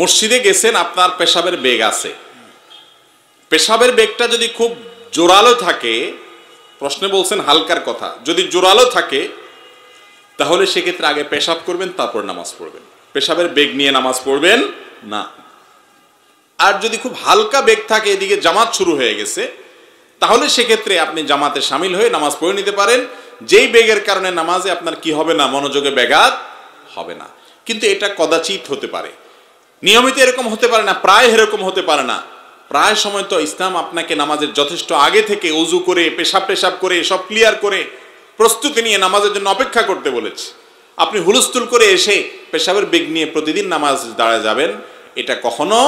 মসজিদে গেছেন আপনার পেশাবের বেগ আছে পেশাবের বেগটা যদি খুব জোরালো থাকে প্রশ্নে বলছেন হালকার কথা যদি জোরালো থাকে তাহলে সেক্ষেত্রে আগে পেশাব করবেন তারপর নামাজ পড়বেন পেশাবের বেগ নিয়ে নামাজ পড়বেন না আর যদি খুব হালকা বেগ থাকে এদিকে জামাত শুরু হয়ে গেছে তাহলে সেক্ষেত্রে আপনি জামাতে সামিল হয়ে নামাজ পড়ে নিতে পারেন যেই বেগের কারণে নামাজে আপনার কি হবে না মনোযোগে ব্যাঘাত হবে না কিন্তু এটা কদাচিত হতে পারে নিয়মিত এরকম হতে পারে না প্রায় এরকম হতে পারে না প্রায় সময় তো ইসলাম আপনাকে নামাজের যথেষ্ট আগে থেকে উজু করে পেশাব পেশাব করে সব ক্লিয়ার করে প্রস্তুতি নিয়ে নামাজের জন্য অপেক্ষা করতে বলেছে আপনি হুলস্থুল করে এসে পেশাবের বেগ নিয়ে প্রতিদিন নামাজ দাঁড়া যাবেন এটা কখনো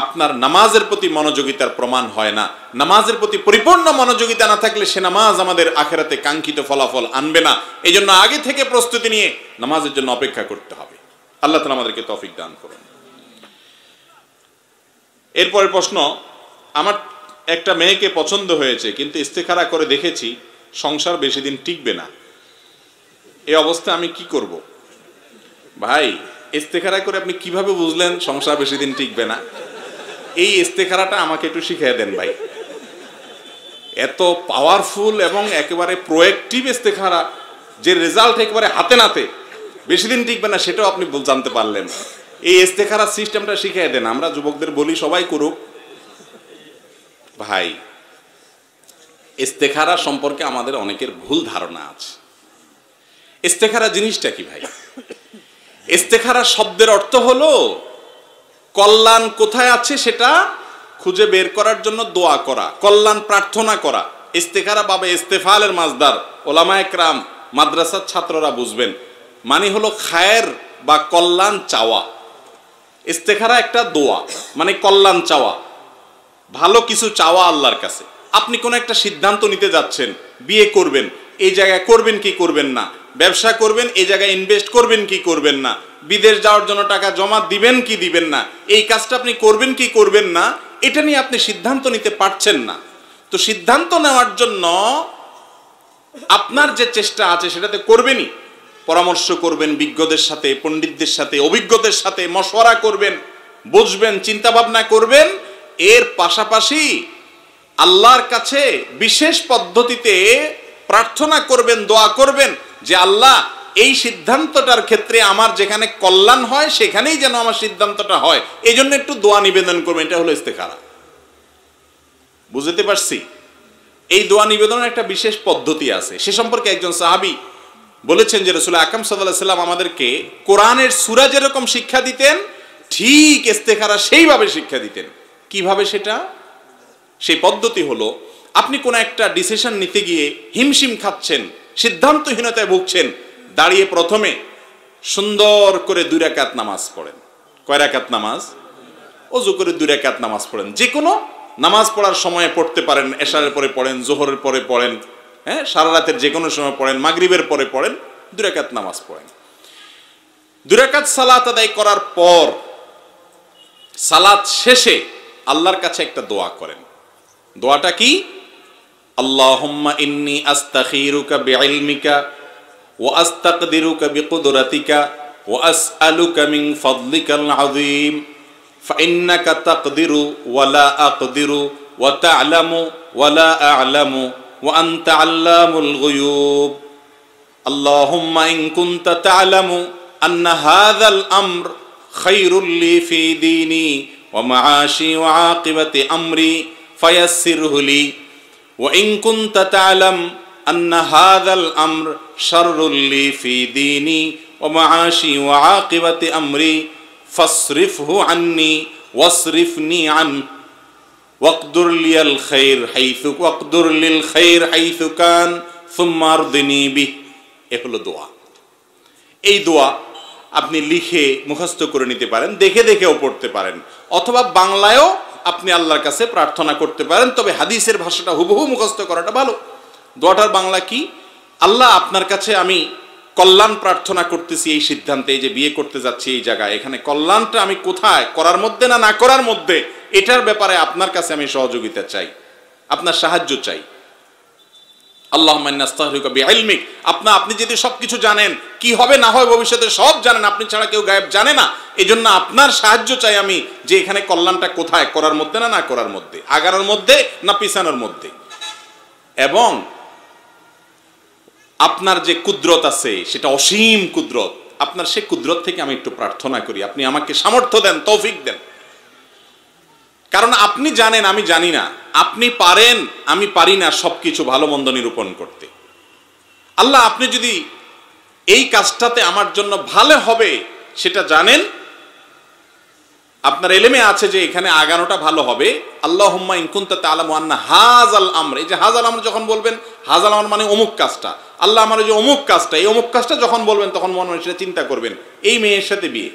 আপনার নামাজের প্রতি মনোযোগিতার প্রমাণ হয় না নামাজের প্রতি পরিপূর্ণ মনোযোগিতা না থাকলে সে নামাজ আমাদের আখেরাতে কাঙ্ক্ষিত ফলাফল আনবে না এই আগে থেকে প্রস্তুতি নিয়ে নামাজের জন্য অপেক্ষা করতে হবে আল্লাহ তালা আমাদেরকে তফিক দান করেন এরপরের প্রশ্ন আমার একটা মেয়েকে পছন্দ হয়েছে কিন্তু ইস্তেখারা করে দেখেছি সংসার বেশি দিন টিকবে না এ অবস্থা আমি কি করব। ভাই ইস্তেখারা করে আপনি কিভাবে বুঝলেন সংসার বেশি দিন টিকবে না এই ইস্তেখারাটা আমাকে একটু শিখিয়ে দেন ভাই এত পাওয়ারফুল এবং একেবারে প্রোয়েক্টিভ ইস্তেখারা যে রেজাল্ট একেবারে হাতে নাতে বেশি দিন টিকবে না সেটাও আপনি জানতে পারলেন এই ইস্তেখারার সিস্টেমটা শিখিয়ে দেন আমরা যুবকদের বলি সবাই করুক ভাই ইস্তেখারা সম্পর্কে আমাদের অনেকের ভুল ধারণা আছে ইস্তেখারা জিনিসটা কি ভাই ইস্তেখারা শব্দের অর্থ হলো কল্যাণ কোথায় আছে সেটা খুঁজে বের করার জন্য দোয়া করা কল্যাণ প্রার্থনা করা ইস্তেখারা বাবা ইস্তেফালের মাজদার ওলামা একরাম মাদ্রাসার ছাত্ররা বুঝবেন মানে হলো খায়ের বা কল্যাণ চাওয়া ইস্তেখারা একটা দোয়া মানে কল্যাণ চাওয়া ভালো কিছু চাওয়া আল্লাহর কাছে আপনি কোনো একটা সিদ্ধান্ত নিতে যাচ্ছেন বিয়ে করবেন এই জায়গায় করবেন কি করবেন না ব্যবসা করবেন এই জায়গায় ইনভেস্ট করবেন কি করবেন না বিদেশ যাওয়ার জন্য টাকা জমা দিবেন কি দিবেন না এই কাজটা আপনি করবেন কি করবেন না এটা নিয়ে আপনি সিদ্ধান্ত নিতে পারছেন না তো সিদ্ধান্ত নেওয়ার জন্য আপনার যে চেষ্টা আছে সেটাতে করবেনই পরামর্শ করবেন বিজ্ঞদের সাথে পণ্ডিতদের সাথে অভিজ্ঞদের সাথে মশওয়ারা করবেন বুঝবেন চিন্তা ভাবনা করবেন এর পাশাপাশি আল্লাহর কাছে বিশেষ পদ্ধতিতে প্রার্থনা করবেন দোয়া করবেন যে আল্লাহ এই সিদ্ধান্তটার ক্ষেত্রে আমার যেখানে কল্যাণ হয় সেখানেই যেন আমার সিদ্ধান্তটা হয় এই জন্য একটু দোয়া নিবেদন করবেন এটা হলো ইস্তেখারা বুঝতে পারছি এই দোয়া নিবেদনের একটা বিশেষ পদ্ধতি আছে সে সম্পর্কে একজন সাহাবি বলেছেন যে রসুল আকাম সাল্লাম আমাদেরকে কোরআনের সুরা যেরকম শিক্ষা দিতেন ঠিক ইস্তেখারা সেইভাবে শিক্ষা দিতেন কিভাবে সেটা সেই পদ্ধতি হলো আপনি কোনো একটা ডিসিশন নিতে গিয়ে হিমশিম খাচ্ছেন সিদ্ধান্তহীনতায় ভুগছেন দাঁড়িয়ে প্রথমে সুন্দর করে দুই রাকাত নামাজ পড়েন কয় রাকাত নামাজ অজু করে দুই রাকাত নামাজ পড়েন যে কোনো নামাজ পড়ার সময়ে পড়তে পারেন এশারের পরে পড়েন জোহরের পরে পড়েন হ্যাঁ সারা রাতের যে কোনো সময় পড়েন মাগরিবের পরে পড়েন দুরাকাত নামাজ পড়েন দুরাকাত সালাত আদায় করার পর সালাত শেষে আল্লাহর কাছে একটা দোয়া করেন দোয়াটা কি আল্লাহম্মা ইন্নি আস্তাখিরুকা বিআইলমিকা ওয়া আস্তাকদিরুকা বিকুদরাতিকা ওয়া আসআলুকা মিন ফাদলিকাল আযীম فإنك ওয়ালা ولا أقدر وتعلم ওয়ালা আলামু وأنت علام الغيوب اللهم إن كنت تعلم أن هذا الأمر خير لي في ديني ومعاشي وعاقبة أمري فيسره لي وإن كنت تعلم أن هذا الأمر شر لي في ديني ومعاشي وعاقبة أمري فاصرفه عني واصرفني عنه ওয়াকদুর লিয়াল খৈর হাইসু ওয়াকদুর লিল খৈর হাইসু কান সুম্মার দিনিবি এ হলো দোয়া এই দোয়া আপনি লিখে মুখস্থ করে নিতে পারেন দেখে দেখেও পড়তে পারেন অথবা বাংলায়ও আপনি আল্লাহর কাছে প্রার্থনা করতে পারেন তবে হাদিসের ভাষাটা হুবহু মুখস্থ করাটা ভালো দোয়াটার বাংলা কি আল্লাহ আপনার কাছে আমি কল্যাণ প্রার্থনা করতেছি এই সিদ্ধান্তে এই যে বিয়ে করতে যাচ্ছি এই জায়গায় এখানে কল্যাণটা আমি কোথায় করার মধ্যে না না করার মধ্যে এটার ব্যাপারে আপনার কাছে আমি সহযোগিতা চাই আপনার সাহায্য চাই আল্লাহ আলমিক আপনা আপনি যদি সবকিছু জানেন কি হবে না হয় ভবিষ্যতে সব জানেন আপনি ছাড়া কেউ গায়েব জানে না এই জন্য আপনার সাহায্য চাই আমি যে এখানে কল্যাণটা কোথায় করার মধ্যে না না করার মধ্যে আগারের মধ্যে না পিছানোর মধ্যে এবং আপনার যে কুদরত আছে সেটা অসীম কুদরত আপনার সেই কুদরত থেকে আমি একটু প্রার্থনা করি আপনি আমাকে সামর্থ্য দেন তৌফিক দেন কারণ আপনি জানেন আমি জানি না আপনি পারেন আমি পারি না সব কিছু ভালো মন্দ নিরূপণ করতে আল্লাহ আপনি যদি এই কাজটাতে আমার জন্য ভালো হবে সেটা জানেন আপনার এলেমে আছে যে এখানে আগানোটা ভালো হবে আল্লাহ হুম্মা ইনকুন্তা তালাম আন্না হাজ আল আমর এই যে হাজ আল আমর যখন বলবেন হাজ আল আমর মানে অমুক কাজটা আল্লাহ আমার যে অমুক কাজটা এই অমুক কাজটা যখন বলবেন তখন মনে মনে সেটা চিন্তা করবেন এই মেয়ের সাথে বিয়ে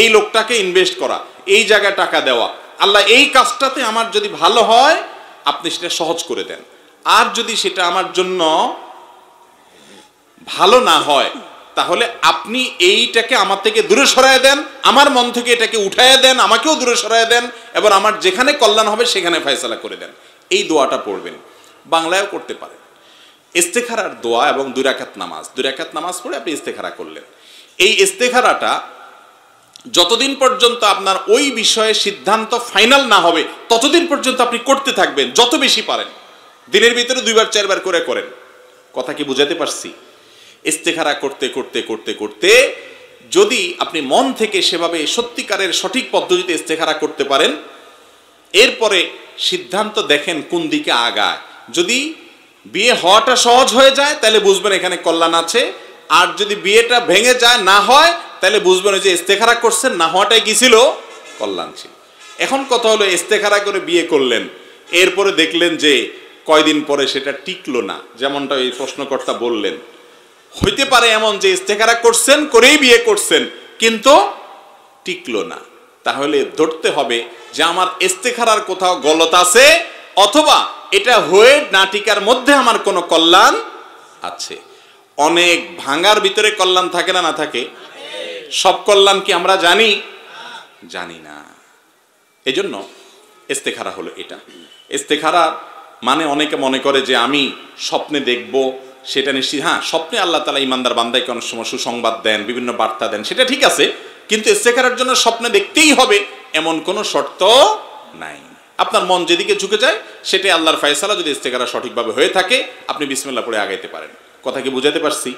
এই লোকটাকে ইনভেস্ট করা এই জায়গায় টাকা দেওয়া আল্লাহ এই কাজটাতে আমার যদি ভালো হয় আপনি সেটা সহজ করে দেন আর যদি সেটা আমার জন্য ভালো না হয় তাহলে আপনি এইটাকে আমার থেকে দূরে সরায় দেন আমার মন থেকে এটাকে উঠায় দেন আমাকেও দূরে সরায় দেন এবার আমার যেখানে কল্যাণ হবে সেখানে ফয়সালা করে দেন এই দোয়াটা পড়বেন বাংলায়ও করতে পারেন ইস্তেখারার দোয়া এবং দুরাকাত নামাজ দুরাকাত নামাজ পড়ে আপনি ইস্তেখারা করলেন এই ইস্তেখারাটা যতদিন পর্যন্ত আপনার ওই বিষয়ে সিদ্ধান্ত ফাইনাল না হবে ততদিন পর্যন্ত আপনি করতে থাকবেন যত বেশি পারেন দিনের ভিতরে দুইবার চারবার করে করেন কথা কি বুঝাতে পারছি ইস্তেখারা করতে করতে করতে করতে যদি আপনি মন থেকে সেভাবে সত্যিকারের সঠিক পদ্ধতিতে ইস্তেখারা করতে পারেন এরপরে সিদ্ধান্ত দেখেন কোন দিকে আগায় যদি বিয়ে হওয়াটা সহজ হয়ে যায় তাহলে বুঝবেন এখানে কল্যাণ আছে আর যদি বিয়েটা ভেঙে যায় না হয় তাহলে বুঝবেন যে ইস্তেখারা করছেন না হওয়াটাই কি ছিল কল্যাণ ছিল এখন কথা হলো ইস্তেখারা করে বিয়ে করলেন এরপরে দেখলেন যে কয়দিন পরে সেটা টিকলো না যেমনটা এই প্রশ্নকর্তা বললেন হইতে পারে এমন যে ইস্তেখারা করছেন করেই বিয়ে করছেন কিন্তু টিকলো না তাহলে ধরতে হবে যে আমার ইস্তেখারার কোথাও গলত আছে অথবা এটা হয়ে নাটিকার মধ্যে আমার কোনো কল্যাণ আছে অনেক ভাঙার ভিতরে কল্যাণ থাকে না না থাকে সব কল্যাণ কি আমরা জানি জানি না এজন্য ইস্তেখারা হলো এটা ইস্তেখারা মানে অনেকে মনে করে যে আমি স্বপ্নে দেখব সেটা নিশ্চিত হ্যাঁ স্বপ্নে আল্লাহ তালা ইমানদার বান্দাইকে অনেক সময় সুসংবাদ দেন বিভিন্ন বার্তা দেন সেটা ঠিক আছে কিন্তু ইস্তেখারার জন্য স্বপ্নে দেখতেই হবে এমন কোনো শর্ত নাই আপনার মন যেদিকে ঝুঁকে যায় সেটাই আল্লাহর ফায়সালা যদি ইস্তেখারা সঠিকভাবে হয়ে থাকে আপনি বিসমিল্লা পড়ে আগাইতে পারেন কথা কি বুঝাতে পারছি